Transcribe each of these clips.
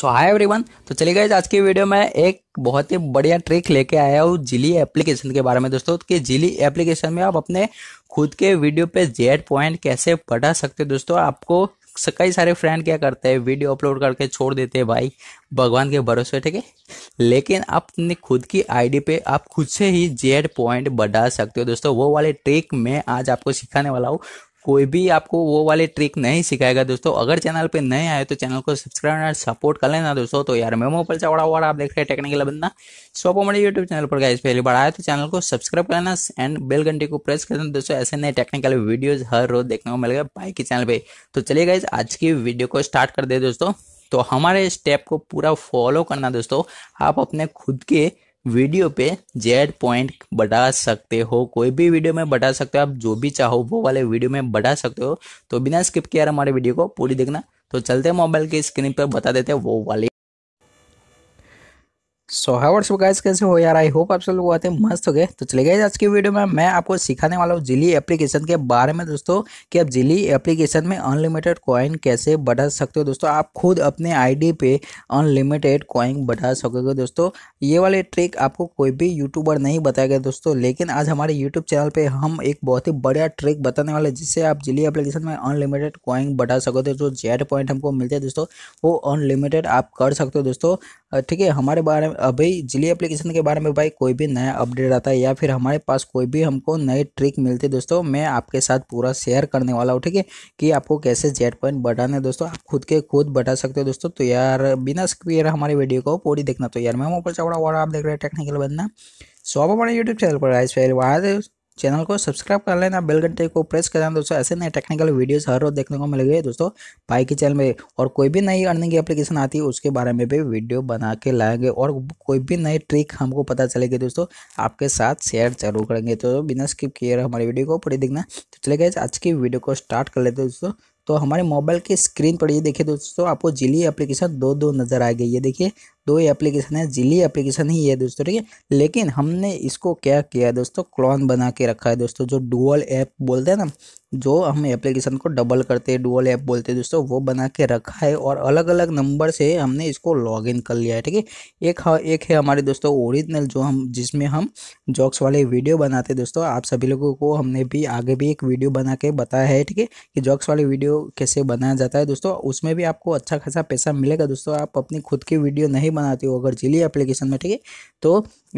सो hi everyone तो चलिए गए आज के वीडियो में एक बहुत ही बढ़िया ट्रिक लेके आया हूँ जिली एप्लीकेशन के बारे में दोस्तों कि जिली एप्लीकेशन में आप अपने खुद के वीडियो पे जेड पॉइंट कैसे बढ़ा सकते हैं दोस्तों आपको कई सारे फ्रेंड क्या करते हैं वीडियो अपलोड करके छोड़ देते हैं भाई भगवान के भरोसे ठीक है लेकिन आप अपने खुद की आईडी पे आप खुद से ही जेड पॉइंट बढ़ा सकते हो दोस्तों वो वाले ट्रिक मैं आज आपको सिखाने वाला हूँ कोई भी आपको वो वाले ट्रिक नहीं सिखाएगा दोस्तों अगर चैनल पे नए आए तो चैनल को सब्सक्राइब और सपोर्ट कर लेना दोस्तों तो यार मेमो पर चौड़ा वाड़ा आप देख रहे हैं टेक्निकल बंदा सोपो मेरे यूट्यूब चैनल पर गाइस पहली बार आए तो चैनल को सब्सक्राइब कर लेना एंड बेल घंटे को प्रेस कर देना दोस्तों ऐसे नए टेक्निकल वीडियोज हर रोज देखने को मिलेगा बाइक के चैनल पर तो चलिए गाइज आज की वीडियो को स्टार्ट कर दे दोस्तों तो हमारे स्टेप को पूरा फॉलो करना दोस्तों आप अपने खुद के वीडियो पे जेड पॉइंट बढ़ा सकते हो कोई भी वीडियो में बढ़ा सकते हो आप जो भी चाहो वो वाले वीडियो में बढ़ा सकते हो तो बिना स्किप किया हमारे वीडियो को पूरी देखना तो चलते मोबाइल की स्क्रीन पर बता देते हैं वो वाले सो हैवर्स गाइस कैसे हो यार आई होप आप सब लोग आते हैं मस्त हो गए तो चले गए आज की वीडियो में मैं आपको सिखाने वाला हूँ जिली एप्लीकेशन के बारे में दोस्तों कि आप जिली एप्लीकेशन में अनलिमिटेड कॉइन कैसे बढ़ा सकते हो दोस्तों आप खुद अपने आईडी पे अनलिमिटेड कॉइन बढ़ा सकोगे दोस्तों ये वाले ट्रिक आपको कोई भी यूट्यूबर नहीं बताएगा दोस्तों लेकिन आज हमारे यूट्यूब चैनल पर हम एक बहुत ही बढ़िया ट्रिक बताने वाले जिससे आप जिली एप्लीकेशन में अनलिमिटेड कॉइन बढ़ा सकोगे तो जो जेड पॉइंट हमको मिलते हैं दोस्तों वो अनलिमिटेड आप कर सकते हो दोस्तों ठीक है हमारे बारे में अभी जिली एप्लीकेशन के बारे में भाई कोई भी नया अपडेट आता है या फिर हमारे पास कोई भी हमको नई ट्रिक मिलती है दोस्तों मैं आपके साथ पूरा शेयर करने वाला हूँ ठीक है कि आपको कैसे जेट पॉइंट बढ़ाना है दोस्तों आप खुद के खुद बढ़ा सकते हो दोस्तों तो यार बिना स्क्रियर हमारे वीडियो को पूरी देखना तो यार मैं ऊपर चौड़ा और आप देख रहे हैं टेक्निकल बनना सो आप हमारे यूट्यूब चैनल पर आई चैनल को सब्सक्राइब कर लेना बेल घंटे को प्रेस कर देना दोस्तों ऐसे नए टेक्निकल वीडियोस हर रोज देखने को मिलेंगे दोस्तों पाई के चैनल में और कोई भी नई अर्निंग एप्लीकेशन आती है उसके बारे में भी वीडियो बना के लाएंगे और कोई भी नई ट्रिक हमको पता चलेगी दोस्तों आपके साथ शेयर जरूर करेंगे तो बिना स्किप किए हमारी वीडियो को पूरी देखना तो चले गए आज की वीडियो को स्टार्ट कर लेते दोस्तों तो हमारे मोबाइल की स्क्रीन पर ये देखिए दोस्तों आपको जिली एप्लीकेशन दो दो नज़र आएगी ये देखिए दो ही एप्लीकेशन है जिली एप्लीकेशन ही है दोस्तों ठीक है लेकिन हमने इसको क्या किया है दोस्तों क्लॉन बना के रखा है दोस्तों जो डुअल ऐप बोलते हैं ना जो हम एप्लीकेशन को डबल करते हैं डुअल ऐप बोलते हैं दोस्तों वो बना के रखा है और अलग अलग नंबर से हमने इसको इन कर लिया है ठीक है एक हाँ, एक है हमारे दोस्तों ओरिजिनल जो हम जिसमें हम जॉक्स वाले वीडियो बनाते हैं दोस्तों आप सभी लोगों को हमने भी आगे भी एक वीडियो बना के बताया है ठीक है कि जॉक्स वाले वीडियो कैसे बनाया जाता है दोस्तों उसमें भी आपको अच्छा खासा पैसा मिलेगा दोस्तों आप अपनी खुद की वीडियो नहीं बनाते हो अगर जिली एप्लीकेशन में ठीक है तो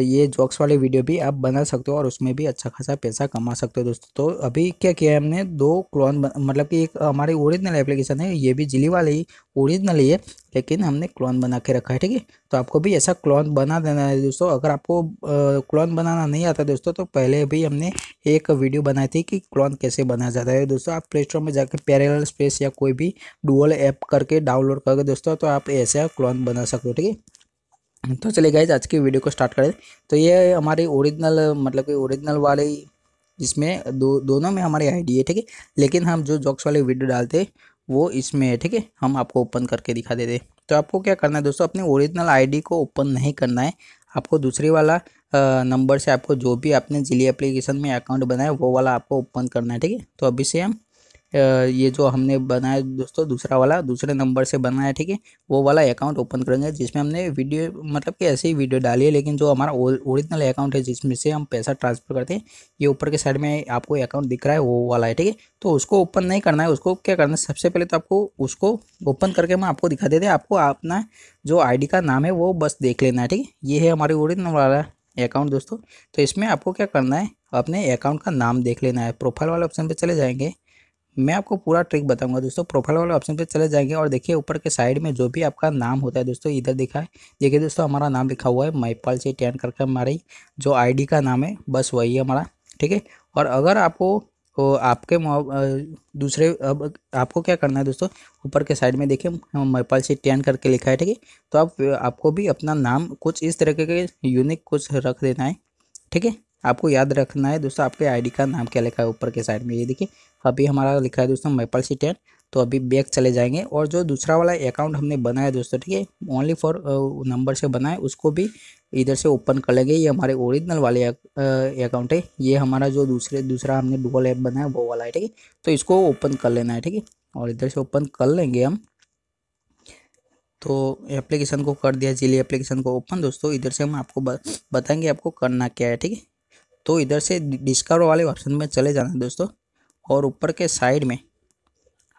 ये जॉक्स वाले वीडियो भी आप बना सकते हो और उसमें भी अच्छा खासा पैसा कमा सकते हो दोस्तों तो अभी क्या किया है हमने दो क्लोन मतलब कि एक हमारी ओरिजिनल एप्लीकेशन है ये भी जिली वाली ही ओरिजिनल ही है लेकिन हमने क्लॉन बना के रखा है ठीक है तो आपको भी ऐसा क्लॉन बना देना है दोस्तों अगर आपको क्लॉन बनाना नहीं आता दोस्तों तो पहले भी हमने एक वीडियो बनाई थी कि क्लॉन कैसे बनाया जाता है दोस्तों आप प्ले स्टोर में जाकर पैरल स्पेस या कोई भी डुअल ऐप करके डाउनलोड करके दोस्तों तो आप ऐसा क्लॉन बना सकते हो ठीक है तो चले गए आज की वीडियो को स्टार्ट करें तो ये हमारी ओरिजिनल मतलब कि ओरिजिनल वाली जिसमें दो दोनों में हमारी आईडी है ठीक है लेकिन हम जो जॉक्स वाले वीडियो डालते हैं वो इसमें है ठीक है हम आपको ओपन करके दिखा देते तो आपको क्या करना है दोस्तों अपने ओरिजिनल आईडी को ओपन नहीं करना है आपको दूसरे वाला नंबर से आपको जो भी आपने जिली एप्लीकेशन में अकाउंट बनाया वो वाला आपको ओपन करना है ठीक है तो अभी से हम ये जो हमने बनाया दोस्तों दूसरा वाला दूसरे नंबर से बनाया ठीक है वो वाला अकाउंट ओपन करेंगे जिसमें हमने वीडियो मतलब कि ऐसे ही वीडियो डाली है लेकिन जो हमारा ओरिजिनल अकाउंट है जिसमें से हम पैसा ट्रांसफ़र करते हैं ये ऊपर के साइड में आपको अकाउंट दिख रहा है वो वाला है ठीक है तो उसको ओपन नहीं करना है उसको क्या करना है सबसे पहले तो आपको उसको ओपन करके मैं आपको दिखा देते आपको अपना जो आई का नाम है वो बस देख लेना है ठीक है ये है हमारे ओरिजिनल वाला अकाउंट दोस्तों तो इसमें आपको क्या करना है अपने अकाउंट का नाम देख लेना है प्रोफाइल वाले ऑप्शन पे चले जाएंगे मैं आपको पूरा ट्रिक बताऊंगा दोस्तों प्रोफाइल वाले ऑप्शन पे चले जाएंगे और देखिए ऊपर के साइड में जो भी आपका नाम होता है दोस्तों इधर दिखा है देखिए दोस्तों हमारा नाम लिखा हुआ है महिपाल से टैन करके हमारी जो आईडी का नाम है बस वही है हमारा ठीक है और अगर आपको तो आपके दूसरे अब आपको क्या करना है दोस्तों ऊपर के साइड में देखिए महिपाल से टैन करके लिखा है ठीक है तो आप आपको भी अपना नाम कुछ इस तरीके के यूनिक कुछ रख देना है ठीक है आपको याद रखना है दोस्तों आपके आईडी का नाम क्या लिखा है ऊपर के साइड में ये देखिए अभी हमारा लिखा है दोस्तों मेपल सी टेन तो अभी बैग चले जाएंगे और जो दूसरा वाला अकाउंट हमने बनाया दोस्तों ठीक है ओनली फॉर नंबर से बनाए उसको भी इधर से ओपन कर लेंगे ये हमारे ओरिजिनल वाले अकाउंट है ये हमारा जो दूसरे दूसरा हमने डुअल ऐप बनाया वो वाला है ठीक है तो इसको ओपन कर लेना है ठीक है और इधर से ओपन कर लेंगे हम तो एप्लीकेशन को कर दिया जिले एप्लीकेशन को ओपन दोस्तों इधर से हम आपको बताएंगे आपको करना क्या है ठीक है तो इधर से डिस्कवर वाले ऑप्शन में चले जाना है दोस्तों और ऊपर के साइड में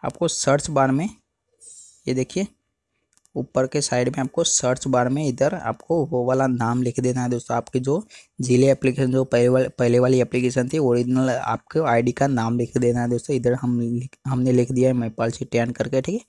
आपको सर्च बार में ये देखिए ऊपर के साइड में आपको सर्च बार में इधर आपको वो वाला नाम लिख देना है दोस्तों आपकी जो जिले एप्लीकेशन जो पहले वाले पहले वाली एप्लीकेशन थी ओरिजिनल आपके आईडी का नाम लिख देना है दोस्तों इधर हम हमने लिख दिया है मेपाल से टैन करके ठीक है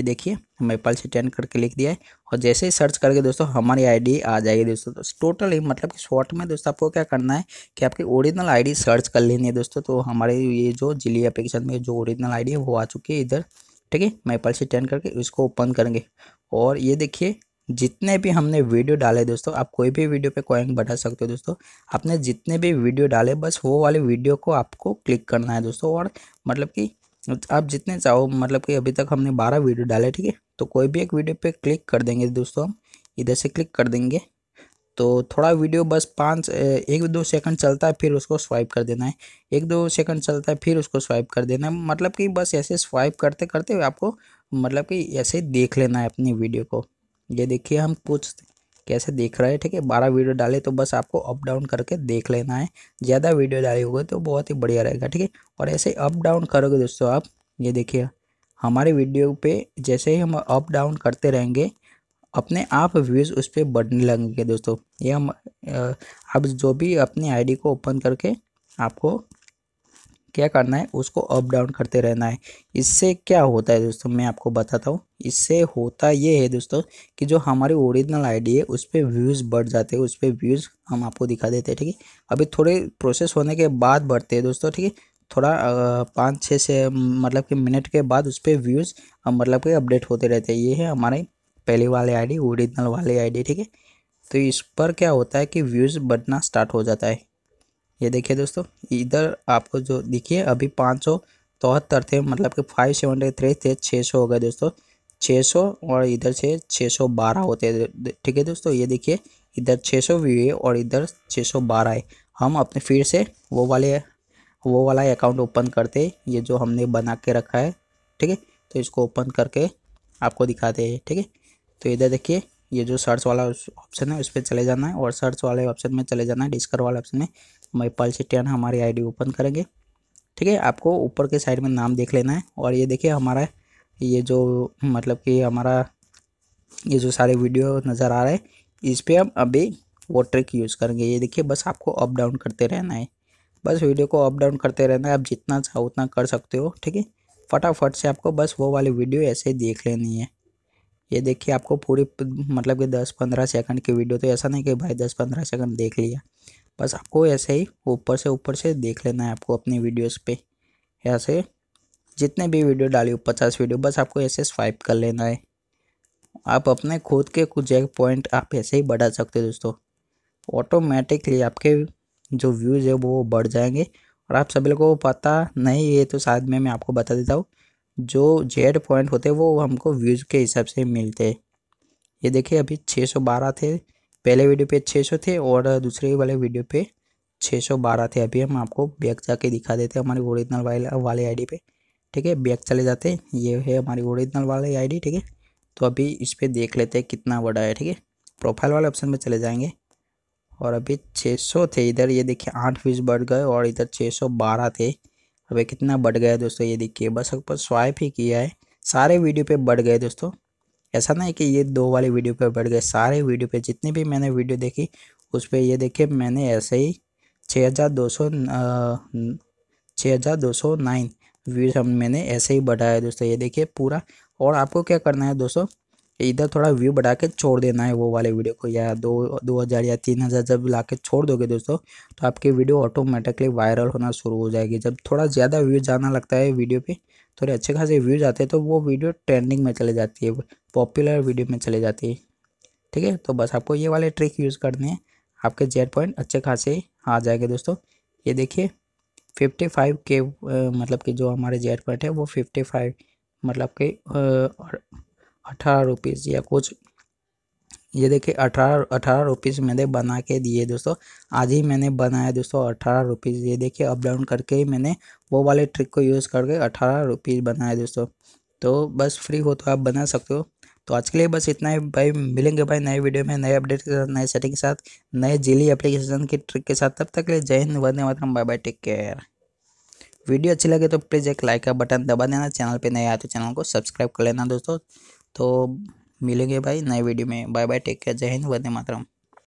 ये देखिए मेपाल से टैन करके लिख दिया है और जैसे ही सर्च करके दोस्तों हमारी आईडी आ जाएगी दोस्तों तो ही मतलब कि शॉर्ट में दोस्तों आपको क्या करना है कि आपकी ओरिजिनल आई सर्च कर लेनी है दोस्तों तो हमारे ये जो जिले एप्लीकेशन में जो ओरिजिनल आई है वो आ चुकी है इधर ठीक है मैं से टर्न करके उसको ओपन करेंगे और ये देखिए जितने भी हमने वीडियो डाले दोस्तों आप कोई भी वीडियो पे कॉइन बढ़ा सकते हो दोस्तों आपने जितने भी वीडियो डाले बस वो वाले वीडियो को आपको क्लिक करना है दोस्तों और मतलब कि आप जितने चाहो मतलब कि अभी तक हमने बारह वीडियो डाले ठीक है तो कोई भी एक वीडियो पे क्लिक कर देंगे दोस्तों हम इधर से क्लिक कर देंगे तो थोड़ा वीडियो बस पाँच एक दो सेकंड चलता है फिर उसको स्वाइप कर देना है एक दो सेकंड चलता है फिर उसको स्वाइप कर देना है मतलब कि बस ऐसे स्वाइप करते करते आपको मतलब कि ऐसे देख लेना है अपनी वीडियो को ये देखिए हम कुछ कैसे देख रहे हैं ठीक है बारह वीडियो डाले तो बस आपको अप डाउन करके देख लेना है ज़्यादा वीडियो डाले हो तो बहुत ही बढ़िया रहेगा ठीक है और ऐसे अप डाउन करोगे दोस्तों आप ये देखिए हमारे वीडियो पे जैसे ही हम अप डाउन करते रहेंगे अपने आप व्यूज़ उस पर बढ़ने लगेंगे दोस्तों ये हम अब जो भी अपनी आईडी को ओपन करके आपको क्या करना है उसको अप डाउन करते रहना है इससे क्या होता है दोस्तों मैं आपको बताता हूँ इससे होता ये है दोस्तों कि जो हमारी ओरिजिनल आईडी है उस पर व्यूज़ बढ़ जाते हैं उस पर व्यूज़ हम आपको दिखा देते हैं ठीक है अभी थोड़े प्रोसेस होने के बाद बढ़ते हैं दोस्तों ठीक है थोड़ा पाँच छः से मतलब कि मिनट के बाद उस पर व्यूज़ मतलब कि अपडेट होते रहते हैं ये है हमारे पहली आई आईडी ओरिजिनल वाली आईडी ठीक है तो इस पर क्या होता है कि व्यूज़ बढ़ना स्टार्ट हो जाता है ये देखिए दोस्तों इधर आपको जो देखिए अभी पाँच सौ चौहत्तर थे मतलब कि फाइव सेवेंटी थ्री थे छः सौ हो गए दोस्तों छः सौ और इधर से छः सौ बारह होते ठीक है दोस्तों ये देखिए इधर छः सौ व्यू है और इधर छः सौ बारह है हम अपने फिर से वो वाले वो वाला अकाउंट ओपन करते ये जो हमने बना के रखा है ठीक है तो इसको ओपन करके आपको दिखाते हैं ठीक है तो इधर देखिए ये जो सर्च वाला ऑप्शन है उस पर चले जाना है और सर्च वाले ऑप्शन में चले जाना है डिस्कर वाले ऑप्शन में माई पल्स टेन हमारी आईडी ओपन करेंगे ठीक है आपको ऊपर के साइड में नाम देख लेना है और ये देखिए हमारा ये जो मतलब कि हमारा ये जो सारे वीडियो नज़र आ रहा है इस पर हम अभी वो ट्रिक यूज़ करेंगे ये देखिए बस आपको अप डाउन करते रहना है बस वीडियो को अप डाउन करते रहना है आप जितना चाहो उतना कर सकते हो ठीक है फटाफट से आपको बस वो वाली वीडियो ऐसे देख लेनी है ये देखिए आपको पूरी मतलब कि 10-15 सेकंड की वीडियो तो ऐसा नहीं कि भाई 10-15 सेकंड देख लिया बस आपको ऐसे ही ऊपर से ऊपर से देख लेना है आपको अपनी वीडियोस पे ऐसे जितने भी वीडियो डाली हो पचास वीडियो बस आपको ऐसे स्वाइप कर लेना है आप अपने खुद के कुछ एक पॉइंट आप ऐसे ही बढ़ा सकते हो दोस्तों ऑटोमेटिकली आपके जो व्यूज़ है वो बढ़ जाएंगे और आप सभी लोगों को पता नहीं है तो शायद में मैं आपको बता देता हूँ जो जेड पॉइंट होते वो हमको व्यूज़ के हिसाब से मिलते ये देखिए अभी 612 थे पहले वीडियो पे 600 थे और दूसरे वाले वीडियो पे 612 थे अभी हम आपको बैग जाके दिखा देते हैं हमारी ओरिजिनल वाले वाले आईडी पे ठीक है बैग चले जाते हैं ये है हमारी ओरिजिनल वाले आईडी ठीक है तो अभी इस पर देख लेते हैं कितना बड़ा है ठीक है प्रोफाइल वाले ऑप्शन में चले जाएँगे और अभी छः थे इधर ये देखिए आठ व्यूज़ बढ़ गए और इधर छः थे अबे कितना बढ़ गया दोस्तों ये देखिए बस ऊपर स्वाइप ही किया है सारे वीडियो पे बढ़ गए दोस्तों ऐसा नहीं कि ये दो वाले वीडियो पे बढ़ गए सारे वीडियो पे जितनी भी मैंने वीडियो देखी उस पर ये देखिए मैंने ऐसे ही छः हज़ार दो सौ छः हज़ार दो सौ नाइन व्यूज़ हम मैंने ऐसे ही बढ़ाया दोस्तों ये देखिए पूरा और आपको क्या करना है दोस्तों इधर थोड़ा व्यू बढ़ा के छोड़ देना है वो वाले वीडियो को या दो दो हज़ार या तीन हज़ार जब ला के छोड़ दोगे दोस्तों तो आपकी वीडियो ऑटोमेटिकली वायरल होना शुरू हो जाएगी जब थोड़ा ज़्यादा व्यू जाना लगता है वीडियो पे थोड़े अच्छे खासे व्यूज आते हैं तो वो वीडियो ट्रेंडिंग में चले जाती है पॉपुलर वीडियो में चले जाती है ठीक है तो बस आपको ये वाले ट्रिक यूज़ करने हैं आपके जेड पॉइंट अच्छे खासे आ जाएंगे दोस्तों ये देखिए फिफ्टी फाइव के मतलब कि जो हमारे जेड पॉइंट है वो फिफ्टी फाइव मतलब कि अठारह रुपीज़ या कुछ ये देखिए अठारह अठारह रुपीज़ मैंने बना के दिए दोस्तों आज ही मैंने बनाया दोस्तों अठारह रुपीज़ ये देखिए अप डाउन करके ही मैंने वो वाले ट्रिक को यूज़ करके अठारह रुपीज़ बनाया दोस्तों तो बस फ्री हो तो आप बना सकते हो तो आज के लिए बस इतना ही भाई मिलेंगे भाई नए वीडियो में नए अपडेट के साथ नए सेटिंग के साथ नए जिली एप्लीकेशन के ट्रिक के साथ तब तक के लिए जय हिंद वंदे मातरम bye bye take care video अच्छी लगे तो प्लीज़ एक लाइक का बटन दबा देना चैनल पे नए आए तो चैनल को सब्सक्राइब कर लेना दोस्तों तो मिलेंगे भाई नए वीडियो में बाय बाय टेक केयर जय हिंद वंदे मातरम